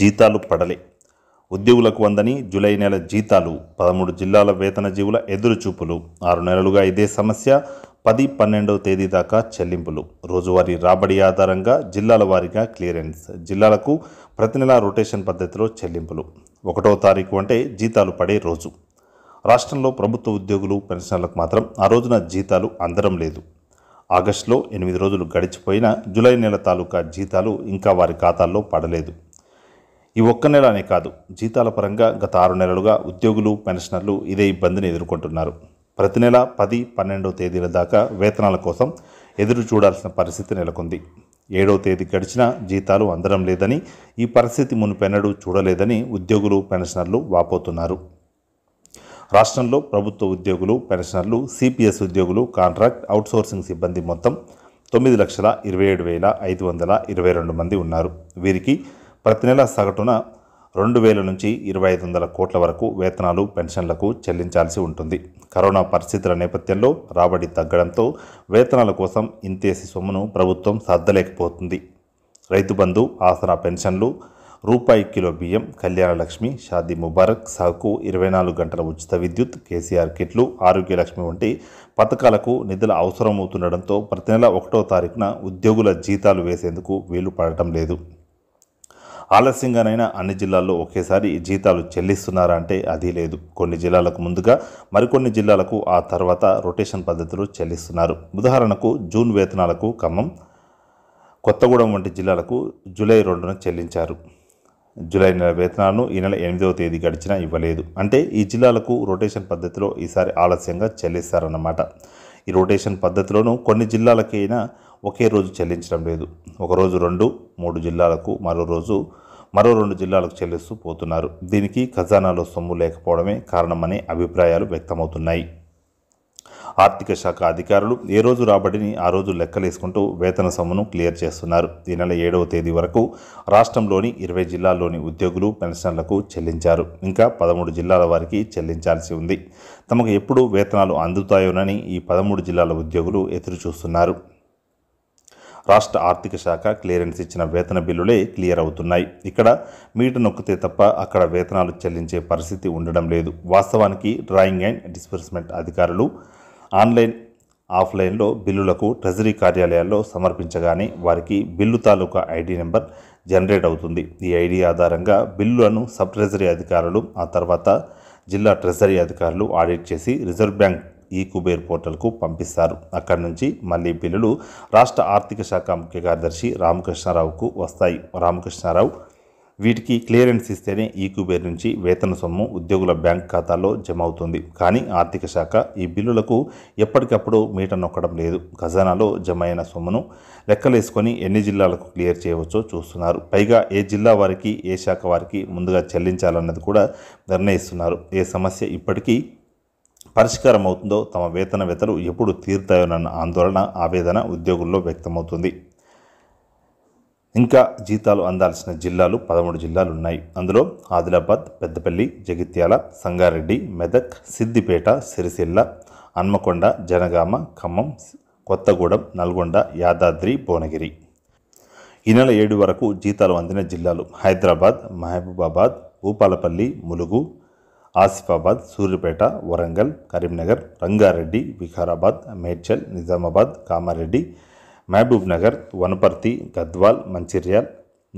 జీతాలు పడలే ఉద్యోగులకు అందని జూలై నెల జీతాలు పదమూడు జిల్లాల వేతన జీవుల ఎదురుచూపులు ఆరు నెలలుగా ఇదే సమస్య పది పన్నెండవ తేదీ దాకా చెల్లింపులు రోజువారీ రాబడి ఆధారంగా జిల్లాల వారీగా క్లియరెన్స్ జిల్లాలకు ప్రతి నెల రొటేషన్ పద్ధతిలో చెల్లింపులు ఒకటో తారీఖు అంటే జీతాలు పడే రోజు రాష్ట్రంలో ప్రభుత్వ ఉద్యోగులు పెన్షనర్లకు మాత్రం ఆ రోజున జీతాలు అందరం లేదు ఆగస్టులో ఎనిమిది రోజులు గడిచిపోయినా జూలై నెల తాలూకా జీతాలు ఇంకా వారి ఖాతాల్లో పడలేదు ఈ ఒక్క నెల అనే కాదు జీతాల పరంగా గత ఆరు నెలలుగా ఉద్యోగులు పెన్షనర్లు ఇదే ఇబ్బందిని ఎదుర్కొంటున్నారు ప్రతి నెల పది పన్నెండో తేదీల దాకా వేతనాల కోసం ఎదురు చూడాల్సిన పరిస్థితి నెలకొంది ఏడో తేదీ గడిచినా జీతాలు అందడం లేదని ఈ పరిస్థితి మునుపెన్నడూ చూడలేదని ఉద్యోగులు పెన్షనర్లు వాపోతున్నారు రాష్ట్రంలో ప్రభుత్వ ఉద్యోగులు పెన్షనర్లు సిపిఎస్ ఉద్యోగులు కాంట్రాక్ట్ అవుట్సోర్సింగ్ సిబ్బంది మొత్తం తొమ్మిది లక్షల ఇరవై ఏడు వేల ఐదు వందల ఇరవై రెండు మంది ఉన్నారు వీరికి ప్రతి నెల సగటున రెండు వేల నుంచి ఇరవై ఐదు వందల కోట్ల వరకు వేతనాలు పెన్షన్లకు చెల్లించాల్సి ఉంటుంది కరోనా పరిస్థితుల నేపథ్యంలో రాబడి తగ్గడంతో వేతనాల కోసం ఇంతేసి సొమ్మును ప్రభుత్వం సర్దలేకపోతుంది రైతు బంధు ఆసరా పెన్షన్లు రూపాయి కిలో బియ్యం కళ్యాణలక్ష్మి షాదీ ముబారక్ సాగుకు ఇరవై నాలుగు గంటల ఉచిత విద్యుత్ కేసీఆర్ కిట్లు ఆరోగ్యలక్ష్మి వంటి పథకాలకు నిధులు అవసరమవుతుండడంతో ప్రతి నెల ఒకటో తారీఖున ఉద్యోగుల జీతాలు వేసేందుకు వీలు పడటం లేదు ఆలస్యంగానైనా అన్ని జిల్లాల్లో ఒకేసారి జీతాలు చెల్లిస్తున్నారా అంటే అది లేదు కొన్ని జిల్లాలకు ముందుగా మరికొన్ని జిల్లాలకు ఆ తర్వాత రొటేషన్ పద్ధతిలో చెల్లిస్తున్నారు ఉదాహరణకు జూన్ వేతనాలకు ఖమ్మం కొత్తగూడెం వంటి జిల్లాలకు జూలై రెండున చెల్లించారు జూలై నెల వేతనాలను ఈ నెల ఎనిమిదవ తేదీ గడిచినా ఇవ్వలేదు అంటే ఈ జిల్లాలకు రొటేషన్ పద్ధతిలో ఈసారి ఆలస్యంగా చెల్లిస్తారన్నమాట ఈ రొటేషన్ పద్ధతిలోనూ కొన్ని జిల్లాలకైనా ఒకే రోజు చెల్లించడం లేదు ఒకరోజు రెండు మూడు జిల్లాలకు మరో రోజు మరో రెండు జిల్లాలకు చెల్లిస్తూ పోతున్నారు దీనికి ఖజానాలో సొమ్ము లేకపోవడమే కారణమనే అభిప్రాయాలు వ్యక్తమవుతున్నాయి ఆర్థిక శాఖ అధికారులు ఏ రోజు రాబడిని ఆ రోజు లెక్కలేసుకుంటూ వేతన సొమ్మును క్లియర్ చేస్తున్నారు ఈ నెల ఏడవ తేదీ వరకు రాష్ట్రంలోని ఇరవై జిల్లాల్లోని ఉద్యోగులు పెన్షన్లకు చెల్లించారు ఇంకా పదమూడు జిల్లాల వారికి చెల్లించాల్సి ఉంది తమకు ఎప్పుడు వేతనాలు అందుతాయోనని ఈ పదమూడు జిల్లాల ఉద్యోగులు ఎదురు చూస్తున్నారు రాష్ట్ర ఆర్థిక శాఖ క్లియరెన్స్ ఇచ్చిన వేతన బిల్లులే క్లియర్ అవుతున్నాయి ఇక్కడ మీట నొక్కితే తప్ప అక్కడ వేతనాలు చెల్లించే పరిస్థితి ఉండడం లేదు వాస్తవానికి డ్రాయింగ్ అండ్ డిస్బర్స్మెంట్ అధికారులు ఆన్లైన్ ఆఫ్లైన్లో బిల్లులకు ట్రెజరీ కార్యాలయాల్లో సమర్పించగానే వారికి బిల్లు తాలూకా ఐడి నెంబర్ జనరేట్ అవుతుంది ఈ ఐడి ఆధారంగా బిల్లులను సబ్ ట్రెజరీ అధికారులు ఆ తర్వాత జిల్లా ట్రెజరీ అధికారులు ఆడిట్ చేసి రిజర్వ్ బ్యాంక్ ఈ కుబేర్ పోర్టల్కు పంపిస్తారు అక్కడి నుంచి మళ్ళీ బిల్లులు రాష్ట్ర ఆర్థిక శాఖ ముఖ్య కార్యదర్శి రామకృష్ణారావుకు వస్తాయి రామకృష్ణారావు వీటికి క్లియరెన్స్ ఇస్తేనే ఈ కుబేర్ నుంచి వేతన సొమ్ము ఉద్యోగుల బ్యాంక్ ఖాతాలో జమ అవుతుంది కానీ ఆర్థిక శాఖ ఈ బిల్లులకు ఎప్పటికప్పుడు మీట నొక్కడం లేదు ఖజానాలో జమ అయిన సొమ్మును లెక్కలేసుకొని ఎన్ని జిల్లాలకు క్లియర్ చేయవచ్చో చూస్తున్నారు పైగా ఏ జిల్లా వారికి ఏ శాఖ వారికి ముందుగా చెల్లించాలన్నది కూడా నిర్ణయిస్తున్నారు ఏ సమస్య ఇప్పటికీ పరిష్కారం అవుతుందో తమ వేతలు ఎప్పుడు తీరుతాయోనన్న ఆందోళన ఆవేదన ఉద్యోగుల్లో వ్యక్తమవుతుంది ఇంకా జీతాలు అందాల్సిన జిల్లాలు పదమూడు జిల్లాలు ఉన్నాయి అందులో ఆదిలాబాద్ పెద్దపల్లి జగిత్యాల సంగారెడ్డి మెదక్ సిద్దిపేట సిరిసిల్ల హన్మకొండ జనగామ ఖమ్మం కొత్తగూడెం నల్గొండ యాదాద్రి భువనగిరి ఈ నెల ఏడు వరకు జీతాలు అందిన జిల్లాలు హైదరాబాద్ మహబూబాబాద్ భూపాలపల్లి ములుగు ఆసిఫాబాద్ సూర్యపేట వరంగల్ కరీంనగర్ రంగారెడ్డి వికారాబాద్ మేడ్చల్ నిజామాబాద్ కామారెడ్డి మహబూబ్ నగర్ వనపర్తి గద్వాల్ మంచిర్యాల్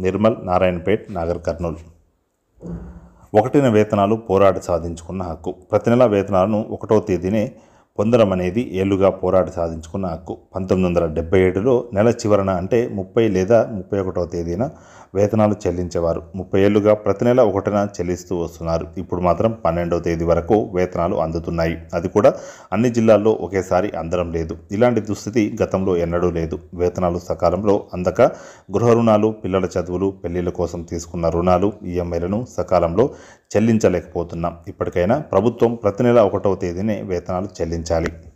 నిర్మల్ నారాయణపేట్ నాగర్ కర్నూలు ఒకటిన వేతనాలు పోరాట సాధించుకున్న హక్కు ప్రతి నెల వేతనాలను ఒకటో తేదీనే పొందడం అనేది ఏళ్లుగా పోరాట సాధించుకున్న హక్కు పంతొమ్మిది వందల డెబ్బై ఏడులో నెల చివరన అంటే ముప్పై లేదా ముప్పై ఒకటవ తేదీన వేతనాలు చెల్లించేవారు ముప్పై ఏళ్లుగా ప్రతి నెల ఒకటిన చెల్లిస్తూ వస్తున్నారు ఇప్పుడు మాత్రం పన్నెండవ తేదీ వరకు వేతనాలు అందుతున్నాయి అది కూడా అన్ని జిల్లాల్లో ఒకేసారి అందడం లేదు ఇలాంటి దుస్థితి గతంలో ఎన్నడూ లేదు వేతనాలు సకాలంలో అందక గృహ రుణాలు పిల్లల చదువులు పెళ్లిళ్ల కోసం తీసుకున్న రుణాలు ఈఎంఐలను సకాలంలో చెల్లించలేకపోతున్నాం ఇప్పటికైనా ప్రభుత్వం ప్రతి నెల ఒకటవ తేదీనే వేతనాలు చెల్లించారు mencalik